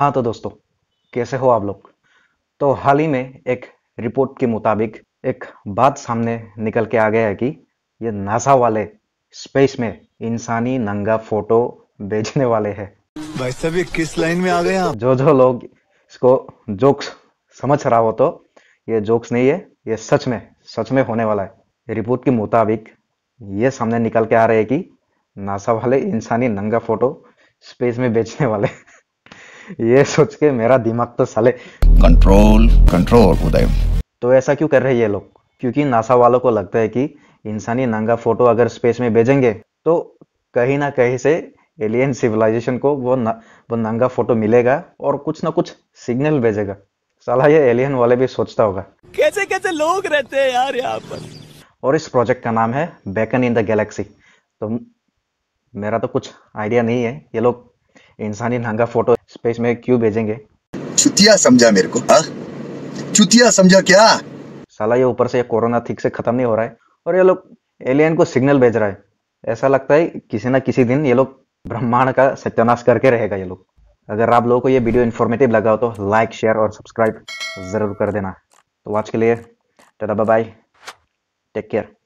हाँ तो दोस्तों कैसे हो आप लोग तो हाल ही में एक रिपोर्ट के मुताबिक एक बात सामने निकल के आ गया है कि ये नासा वाले स्पेस में इंसानी नंगा फोटो भेजने वाले हैं भाई साहब ये किस लाइन में आ गए जो जो लोग इसको जोक्स समझ रहा हो तो ये जोक्स नहीं है ये सच में सच में होने वाला है रिपोर्ट के मुताबिक ये सामने निकल के आ रहे है कि नासा वाले इंसानी नंगा फोटो स्पेस में बेचने वाले ये सोच के मेरा दिमाग तो साले कंट्रोल कंट्रोल उदय तो ऐसा क्यों कर रहे हैं ये लोग क्योंकि नासा वालों को लगता है कि इंसानी नंगा फोटो अगर स्पेस में भेजेंगे तो कहीं ना कहीं से एलियन सिविलाइजेशन को वो न, वो नंगा फोटो मिलेगा और कुछ ना कुछ सिग्नल भेजेगा साला ये एलियन वाले भी सोचता होगा कैसे कैसे लोग रहते हैं यार यहाँ पर और इस प्रोजेक्ट का नाम है बैकन इन द गैलेक्सी तो मेरा तो कुछ आइडिया नहीं है ये लोग इंसानी नंगा फोटो स्पेस में क्यों भेजेंगे चुतिया समझा मेरे को आ? हाँ? चुतिया समझा क्या साला ये ऊपर से कोरोना ठीक से खत्म नहीं हो रहा है और ये लोग एलियन को सिग्नल भेज रहा है ऐसा लगता है किसी ना किसी दिन ये लोग ब्रह्मांड का सत्यानाश करके रहेगा ये लोग अगर आप लोगों को ये वीडियो इन्फॉर्मेटिव लगा हो तो लाइक शेयर और सब्सक्राइब ज़रूर कर देना तो आज के लिए टाटा बाय टेक केयर